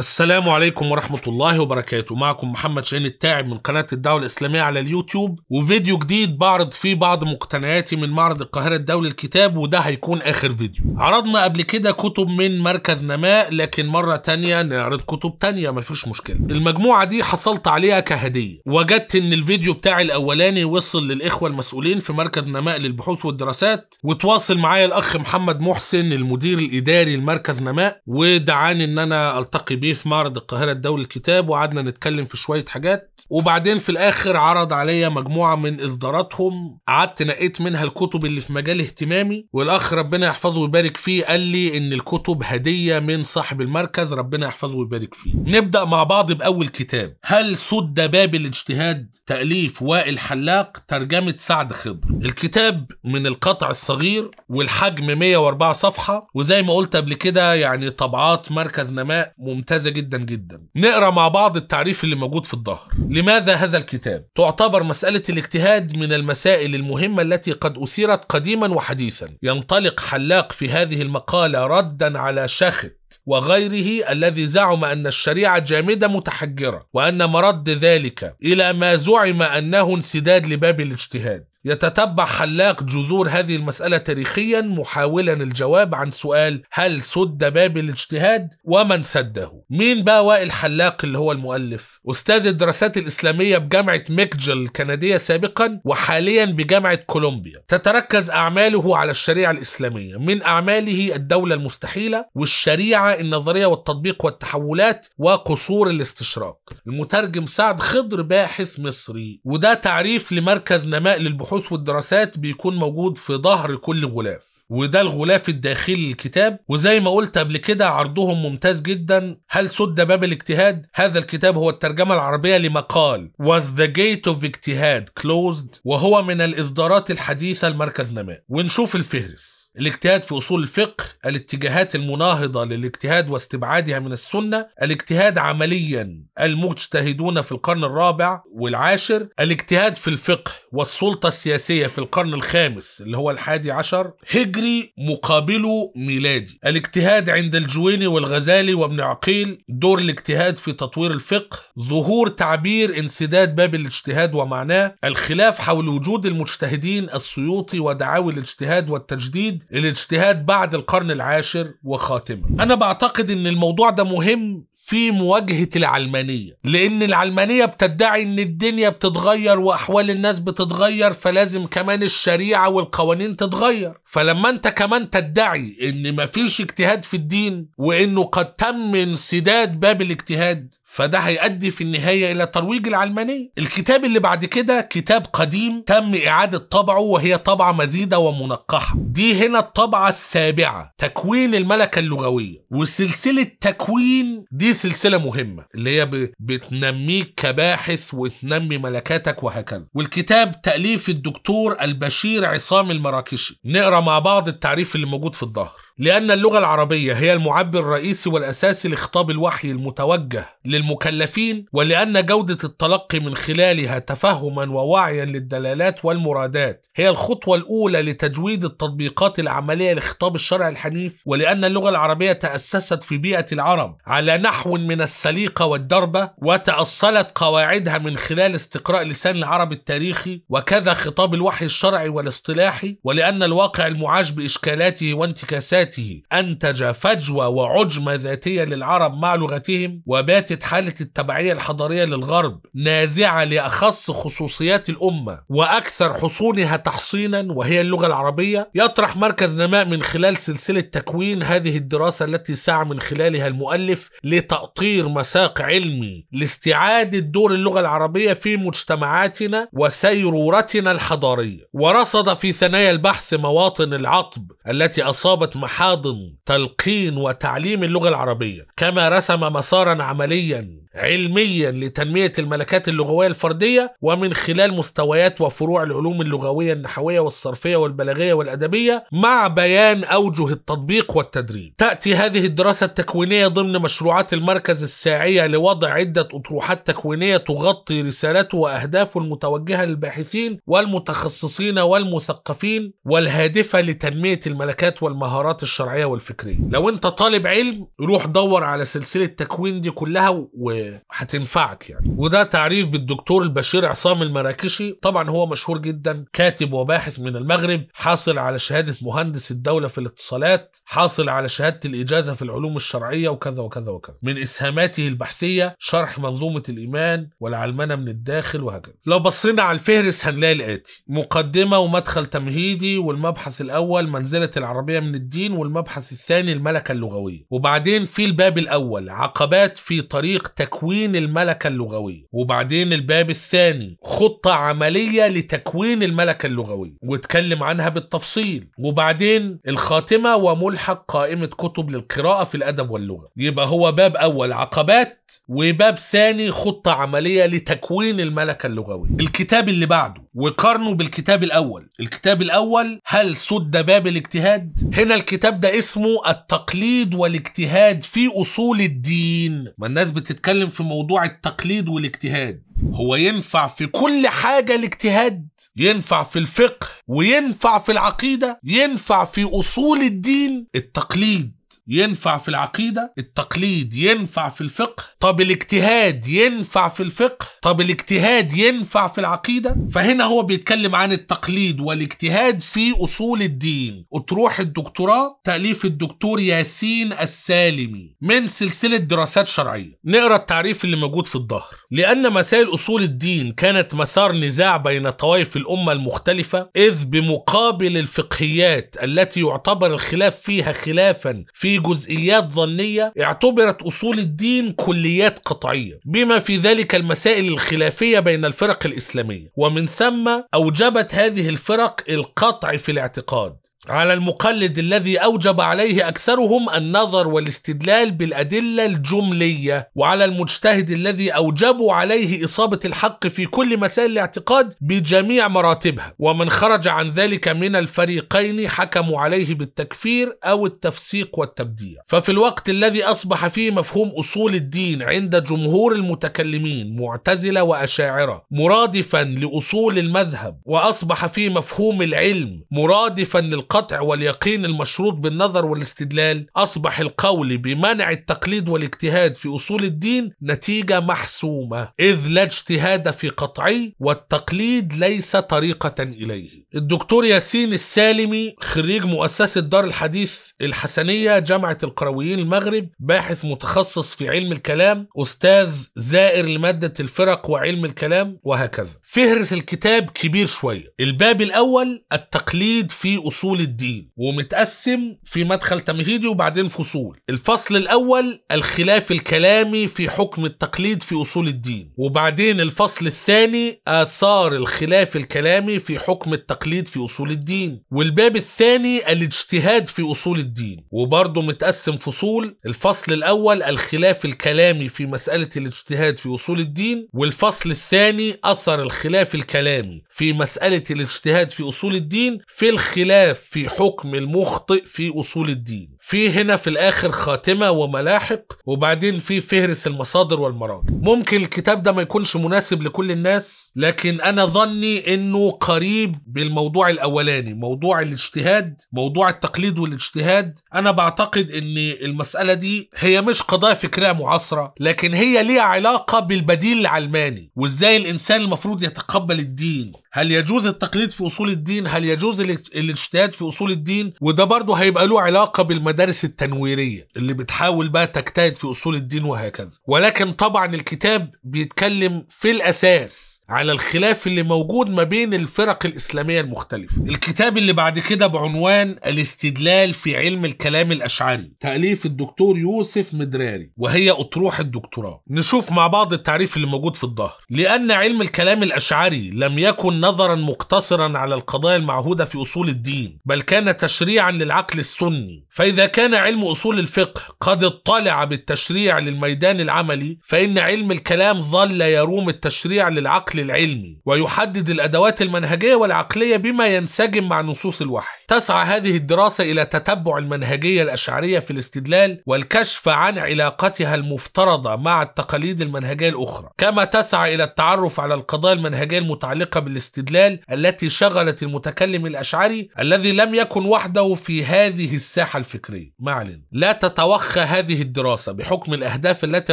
السلام عليكم ورحمة الله وبركاته معكم محمد شاهين التاعب من قناة الدولة الإسلامية على اليوتيوب وفيديو جديد بعرض فيه بعض مقتنياتي من معرض القاهرة الدولي للكتاب وده هيكون آخر فيديو عرضنا قبل كده كتب من مركز نماء لكن مرة تانية نعرض كتب تانية مفيش مشكلة المجموعة دي حصلت عليها كهدية وجدت ان الفيديو بتاعي الأولاني وصل للإخوة المسؤولين في مركز نماء للبحوث والدراسات وتواصل معايا الأخ محمد محسن المدير الإداري لمركز نماء ودعاني ان انا التقي بيه جه في معرض القاهره الدولي الكتاب وقعدنا نتكلم في شويه حاجات وبعدين في الاخر عرض عليا مجموعه من اصداراتهم قعدت نقيت منها الكتب اللي في مجال اهتمامي والاخ ربنا يحفظه ويبارك فيه قال لي ان الكتب هديه من صاحب المركز ربنا يحفظه ويبارك فيه نبدا مع بعض باول كتاب هل سد باب الاجتهاد تاليف وائل حلاق ترجمه سعد خضر الكتاب من القطع الصغير والحجم 104 صفحه وزي ما قلت قبل كده يعني طبعات مركز نماء ممتاز ممتازه جدا جدا نقرا مع بعض التعريف اللي موجود في الظهر لماذا هذا الكتاب تعتبر مساله الاجتهاد من المسائل المهمه التي قد اثيرت قديما وحديثا ينطلق حلاق في هذه المقاله ردا على شاخت وغيره الذي زعم أن الشريعة جامدة متحجرة وأن مرد ذلك إلى ما زعم أنه انسداد لباب الاجتهاد يتتبع حلاق جذور هذه المسألة تاريخيا محاولا الجواب عن سؤال هل سد باب الاجتهاد ومن سده مين بقى وائل حلاق اللي هو المؤلف أستاذ الدراسات الإسلامية بجامعة ميكجل الكندية سابقا وحاليا بجامعة كولومبيا تتركز أعماله على الشريعة الإسلامية من أعماله الدولة المستحيلة والشريعة النظرية والتطبيق والتحولات وقصور الاستشراق المترجم سعد خضر باحث مصري وده تعريف لمركز نماء للبحوث البحوث والدراسات بيكون موجود في ظهر كل غلاف وده الغلاف الداخلي للكتاب وزي ما قلت قبل كده عرضهم ممتاز جدا هل سد باب الاجتهاد هذا الكتاب هو الترجمة العربية لمقال Was the gate of اجتهاد closed وهو من الإصدارات الحديثة لمركز نماء ونشوف الفهرس الاجتهاد في أصول الفقه الاتجاهات المناهضة للاجتهاد واستبعادها من السنة الاجتهاد عمليا المجتهدون في القرن الرابع والعاشر الاجتهاد في الفقه والسلطة السياسية في القرن الخامس اللي هو الحادي عشر هجري مقابله ميلادي الاجتهاد عند الجويني والغزالي وابن عقيل دور الاجتهاد في تطوير الفقه ظهور تعبير انسداد باب الاجتهاد ومعناه الخلاف حول وجود المجتهدين السيوطي ودعاوي الاجتهاد والتجديد الاجتهاد بعد القرن العاشر وخاتمه انا بعتقد ان الموضوع ده مهم في مواجهة العلمانية لأن العلمانية بتدعي إن الدنيا بتتغير وأحوال الناس بتتغير فلازم كمان الشريعة والقوانين تتغير فلما أنت كمان تدعي إن مفيش اجتهاد في الدين وإنه قد تم انسداد باب الاجتهاد فده هيؤدي في النهاية إلى ترويج العلمانية الكتاب اللي بعد كده كتاب قديم تم إعادة طبعه وهي طبعة مزيدة ومنقحة دي هنا الطبعة السابعة تكوين الملكة اللغوية وسلسلة تكوين دي سلسله مهمه اللي هي بتنميك كباحث وتنمي ملكاتك وهكذا والكتاب تاليف الدكتور البشير عصام المراكشي نقرا مع بعض التعريف اللي موجود في الظهر لأن اللغة العربية هي المعبر الرئيسي والأساسي لخطاب الوحي المتوجه للمكلفين ولأن جودة التلقي من خلالها تفهما ووعيا للدلالات والمرادات هي الخطوة الأولى لتجويد التطبيقات العملية لخطاب الشرع الحنيف ولأن اللغة العربية تأسست في بيئة العرب على نحو من السليقة والدربة وتأصلت قواعدها من خلال استقراء لسان العرب التاريخي وكذا خطاب الوحي الشرعي والاصطلاحي ولأن الواقع المعاش بإشكالاته وانتكاساته ذاته أنتج فجوة وعجمة ذاتية للعرب مع لغتهم وباتت حالة التبعية الحضارية للغرب نازعة لأخص خصوصيات الأمة وأكثر حصونها تحصينا وهي اللغة العربية يطرح مركز نماء من خلال سلسلة تكوين هذه الدراسة التي سعى من خلالها المؤلف لتأطير مساق علمي لاستعادة دور اللغة العربية في مجتمعاتنا وسيرورتنا الحضارية ورصد في ثنايا البحث مواطن العطب التي أصابت محل حاضن تلقين وتعليم اللغة العربية كما رسم مسارا عمليا علميا لتنمية الملكات اللغوية الفردية ومن خلال مستويات وفروع العلوم اللغوية النحوية والصرفية والبلاغية والأدبية مع بيان أوجه التطبيق والتدريب تأتي هذه الدراسة التكوينية ضمن مشروعات المركز الساعية لوضع عدة أطروحات تكوينية تغطي رسالته وأهدافه المتوجهة للباحثين والمتخصصين والمثقفين والهادفة لتنمية الملكات والمهارات الشرعية والفكرية لو انت طالب علم روح دور على سلسلة التكوين دي كلها و هتنفعك يعني وده تعريف بالدكتور البشير عصام المراكشي طبعا هو مشهور جدا كاتب وباحث من المغرب حاصل على شهاده مهندس الدوله في الاتصالات حاصل على شهاده الاجازه في العلوم الشرعيه وكذا وكذا وكذا من اسهاماته البحثيه شرح منظومه الايمان والعلمنه من الداخل وهكذا لو بصينا على الفهرس هنلاقي الاتي مقدمه ومدخل تمهيدي والمبحث الاول منزله العربيه من الدين والمبحث الثاني الملكه اللغويه وبعدين في الباب الاول عقبات في طريق تك تكوين الملكة اللغوية وبعدين الباب الثاني خطة عملية لتكوين الملكة اللغوية واتكلم عنها بالتفصيل وبعدين الخاتمة وملحق قائمة كتب للقراءة في الأدب واللغة يبقى هو باب أول عقبات وباب ثاني خطة عملية لتكوين الملكة اللغوية الكتاب اللي بعده وقارنه بالكتاب الأول الكتاب الأول هل سد باب الاجتهاد؟ هنا الكتاب ده اسمه التقليد والاجتهاد في أصول الدين ما الناس بتتكلم بيتكلم في موضوع التقليد والاجتهاد هو ينفع في كل حاجة الاجتهاد ينفع في الفقه وينفع في العقيدة ينفع في أصول الدين التقليد ينفع في العقيدة التقليد ينفع في الفقه طب الاجتهاد ينفع في الفقه طب الاجتهاد ينفع في العقيدة فهنا هو بيتكلم عن التقليد والاجتهاد في أصول الدين أطروح الدكتوراه تأليف الدكتور ياسين السالمي من سلسلة دراسات شرعية نقرأ التعريف اللي موجود في الظهر لأن مسائل أصول الدين كانت مثار نزاع بين طوائف الأمة المختلفة إذ بمقابل الفقهيات التي يعتبر الخلاف فيها خلافا في جزئيات ظنية اعتبرت أصول الدين كليات قطعية بما في ذلك المسائل الخلافية بين الفرق الإسلامية ومن ثم أوجبت هذه الفرق القطع في الاعتقاد على المقلد الذي أوجب عليه أكثرهم النظر والاستدلال بالأدلة الجملية وعلى المجتهد الذي أوجبوا عليه إصابة الحق في كل مسائل الاعتقاد بجميع مراتبها ومن خرج عن ذلك من الفريقين حكموا عليه بالتكفير أو التفسيق والتبديع ففي الوقت الذي أصبح فيه مفهوم أصول الدين عند جمهور المتكلمين معتزلة وأشاعرة مرادفا لأصول المذهب وأصبح فيه مفهوم العلم مرادفا لل القطع واليقين المشروط بالنظر والاستدلال أصبح القول بمنع التقليد والاجتهاد في أصول الدين نتيجة محسومة إذ لا اجتهاد في قطعي والتقليد ليس طريقة إليه الدكتور ياسين السالمي خريج مؤسسة دار الحديث الحسنية جامعة القرويين المغرب باحث متخصص في علم الكلام أستاذ زائر لمادة الفرق وعلم الكلام وهكذا فهرس الكتاب كبير شوية الباب الأول التقليد في أصول فصول الدين ومتقسم في مدخل تمهيدي وبعدين فصول الفصل الأول الخلاف الكلامي في حكم التقليد في أصول الدين وبعدين الفصل الثاني آثار الخلاف الكلامي في حكم التقليد في أصول الدين والباب الثاني الاجتهاد في أصول الدين وبرضه متقسم فصول الفصل الأول الخلاف الكلامي في مسألة الاجتهاد في أصول الدين والفصل الثاني أثر الخلاف الكلامي في مسألة الاجتهاد في أصول الدين في الخلاف في حكم المخطئ في أصول الدين في هنا في الاخر خاتمه وملاحق وبعدين في فهرس المصادر والمراجع ممكن الكتاب ده ما يكونش مناسب لكل الناس لكن انا ظني انه قريب بالموضوع الاولاني موضوع الاجتهاد موضوع التقليد والاجتهاد انا بعتقد ان المساله دي هي مش قضايا فكريه معاصره لكن هي ليها علاقه بالبديل العلماني وازاي الانسان المفروض يتقبل الدين هل يجوز التقليد في اصول الدين هل يجوز الاجتهاد في اصول الدين وده برضه هيبقى له علاقه بالمدى المدارس التنويريه اللي بتحاول بقى تجتهد في اصول الدين وهكذا ولكن طبعا الكتاب بيتكلم في الاساس على الخلاف اللي موجود ما بين الفرق الاسلاميه المختلفه الكتاب اللي بعد كده بعنوان الاستدلال في علم الكلام الاشعري تاليف الدكتور يوسف مدراري وهي اطروحه الدكتوراه نشوف مع بعض التعريف اللي موجود في الظهر لان علم الكلام الاشعري لم يكن نظرا مقتصرا على القضايا المعهوده في اصول الدين بل كان تشريعا للعقل السني فاذا كان علم أصول الفقه قد اطلع بالتشريع للميدان العملي فإن علم الكلام ظل يروم التشريع للعقل العلمي ويحدد الأدوات المنهجية والعقلية بما ينسجم مع نصوص الوحي تسعى هذه الدراسة إلى تتبع المنهجية الأشعرية في الاستدلال والكشف عن علاقتها المفترضة مع التقاليد المنهجية الأخرى كما تسعى إلى التعرف على القضايا المنهجية المتعلقة بالاستدلال التي شغلت المتكلم الأشعري الذي لم يكن وحده في هذه الساحة الفكرية فكري معلن لا تتوخى هذه الدراسة بحكم الأهداف التي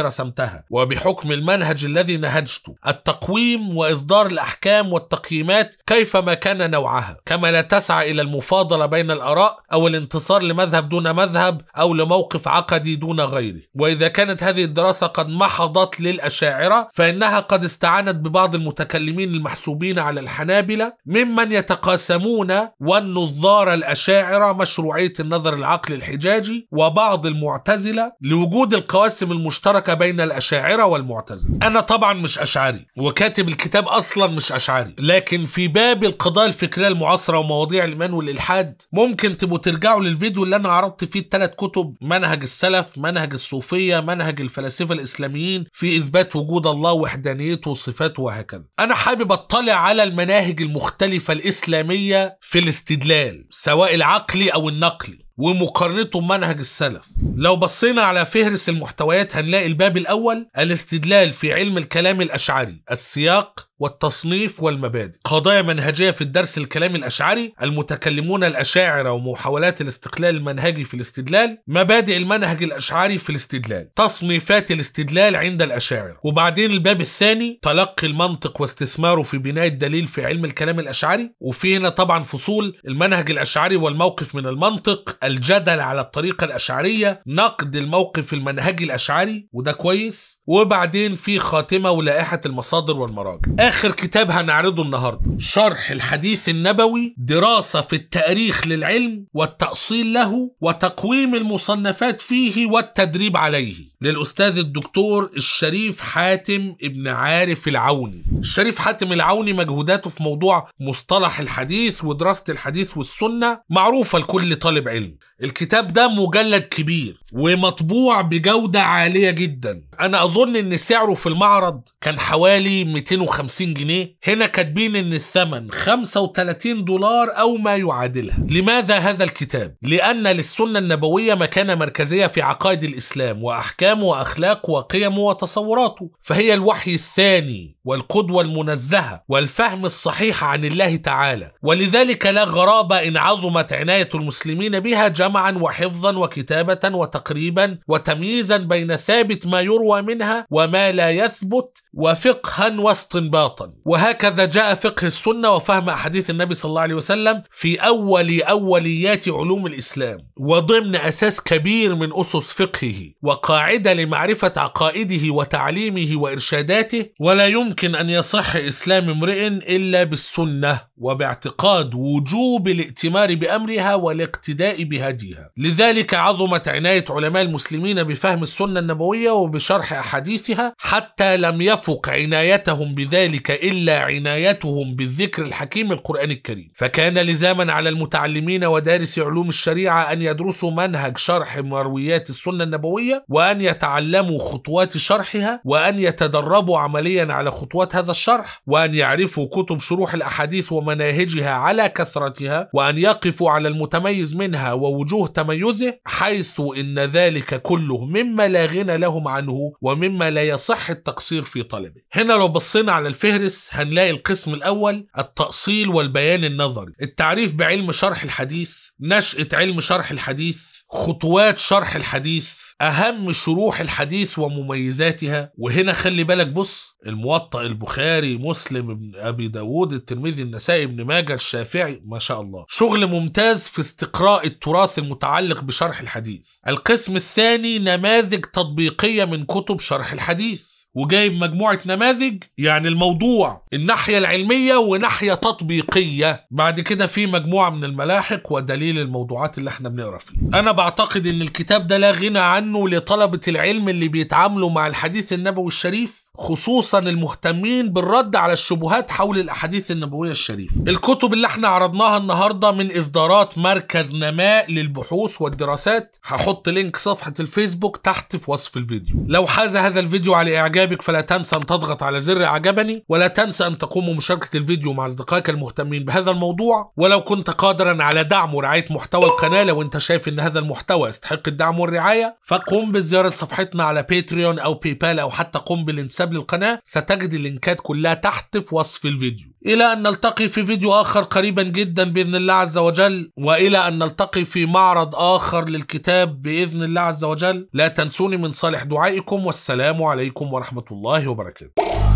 رسمتها وبحكم المنهج الذي نهجته التقويم وإصدار الأحكام والتقييمات كيفما كان نوعها كما لا تسعى إلى المفاضلة بين الآراء أو الانتصار لمذهب دون مذهب أو لموقف عقدي دون غيره وإذا كانت هذه الدراسة قد محضت للأشاعرة فإنها قد استعانت ببعض المتكلمين المحسوبين على الحنابلة ممن يتقاسمون والنظار الأشاعرة مشروعية النظر العقلي الحجاجي وبعض المعتزلة لوجود القواسم المشتركة بين الأشاعرة والمعتزلة أنا طبعا مش أشعري وكاتب الكتاب أصلا مش أشعري لكن في باب القضايا الفكرية المعاصرة ومواضيع الإيمان والإلحاد ممكن تبقوا ترجعوا للفيديو اللي أنا عرضت فيه الثلاث كتب منهج السلف منهج الصوفية منهج الفلاسفة الإسلاميين في إثبات وجود الله وحدانيته وصفاته وهكذا أنا حابب أطلع على المناهج المختلفة الإسلامية في الاستدلال سواء العقلي أو النقلي ومقارنته بمنهج السلف لو بصينا على فهرس المحتويات هنلاقي الباب الأول الاستدلال في علم الكلام الأشعري السياق والتصنيف والمبادئ قضايا منهجية في الدرس الكلامي الأشعري المتكلمون الأشاعرة ومحاولات الاستقلال المنهجي في الاستدلال مبادئ المنهج الأشعري في الاستدلال تصنيفات الاستدلال عند الأشاعرة وبعدين الباب الثاني تلقي المنطق واستثماره في بناء الدليل في علم الكلام الأشعري وفي هنا طبعا فصول المنهج الأشعري والموقف من المنطق الجدل على الطريقة الأشعرية نقد الموقف المنهجي الأشعري وده كويس وبعدين في خاتمة ولائحة المصادر والمراجع آخر كتاب هنعرضه النهاردة شرح الحديث النبوي دراسة في التاريخ للعلم والتأصيل له وتقويم المصنفات فيه والتدريب عليه للأستاذ الدكتور الشريف حاتم ابن عارف العوني الشريف حاتم العوني مجهوداته في موضوع مصطلح الحديث ودراسة الحديث والسنة معروفة لكل طالب علم الكتاب ده مجلد كبير ومطبوع بجودة عالية جدا أنا أظن أن سعره في المعرض كان حوالي 250 50 جنيه هنا كاتبين ان الثمن 35 دولار او ما يعادلها لماذا هذا الكتاب لان للسنه النبويه مكانه مركزيه في عقائد الاسلام واحكامه واخلاقه وقيمه وتصوراته فهي الوحي الثاني والقدوة المنزهة والفهم الصحيح عن الله تعالى ولذلك لا غرابة إن عظمت عناية المسلمين بها جمعا وحفظا وكتابة وتقريبا وتمييزا بين ثابت ما يروى منها وما لا يثبت وفقها واستنباطا وهكذا جاء فقه السنة وفهم أحاديث النبي صلى الله عليه وسلم في أول أوليات علوم الإسلام وضمن أساس كبير من أسس فقهه وقاعدة لمعرفة عقائده وتعليمه وإرشاداته ولا يمكن يمكن أن يصح إسلام امرئ إلا بالسنة وباعتقاد وجوب الائتمار بأمرها والاقتداء بهديها لذلك عظمت عناية علماء المسلمين بفهم السنة النبوية وبشرح أحاديثها حتى لم يفق عنايتهم بذلك إلا عنايتهم بالذكر الحكيم القرآن الكريم فكان لزاما على المتعلمين ودارس علوم الشريعة أن يدرسوا منهج شرح مرويات السنة النبوية وأن يتعلموا خطوات شرحها وأن يتدربوا عمليا على خطوات خطوات هذا الشرح وأن يعرفوا كتب شروح الأحاديث ومناهجها على كثرتها وأن يقفوا على المتميز منها ووجوه تميزه حيث إن ذلك كله مما لا غنى لهم عنه ومما لا يصح التقصير في طلبه هنا لو بصينا على الفهرس هنلاقي القسم الأول التأصيل والبيان النظري التعريف بعلم شرح الحديث نشأة علم شرح الحديث خطوات شرح الحديث أهم شروح الحديث ومميزاتها وهنا خلي بالك بص الموطأ البخاري مسلم ابن أبي داود الترمذي النسائي ابن ماجه الشافعي ما شاء الله شغل ممتاز في استقراء التراث المتعلق بشرح الحديث القسم الثاني نماذج تطبيقية من كتب شرح الحديث وجايب مجموعه نماذج يعني الموضوع الناحيه العلميه وناحيه تطبيقيه بعد كده في مجموعه من الملاحق ودليل الموضوعات اللي احنا بنقرا فيه انا بعتقد ان الكتاب ده لا غنى عنه لطلبه العلم اللي بيتعاملوا مع الحديث النبوي الشريف خصوصا المهتمين بالرد على الشبهات حول الاحاديث النبويه الشريفه. الكتب اللي احنا عرضناها النهارده من اصدارات مركز نماء للبحوث والدراسات، هحط لينك صفحه الفيسبوك تحت في وصف الفيديو. لو حاز هذا الفيديو على اعجابك فلا تنسى ان تضغط على زر اعجبني، ولا تنسى ان تقوم بمشاركه الفيديو مع اصدقائك المهتمين بهذا الموضوع، ولو كنت قادرا على دعم ورعايه محتوى القناه لو انت شايف ان هذا المحتوى يستحق الدعم والرعايه، فقم بزياره صفحتنا على باتريون او باي بال او حتى قم بالانسان الانسحاب للقناة ستجد اللينكات كلها تحت في وصف الفيديو إلى أن نلتقي في فيديو آخر قريبا جدا بإذن الله عز وجل وإلى أن نلتقي في معرض آخر للكتاب بإذن الله عز وجل لا تنسوني من صالح دعائكم والسلام عليكم ورحمة الله وبركاته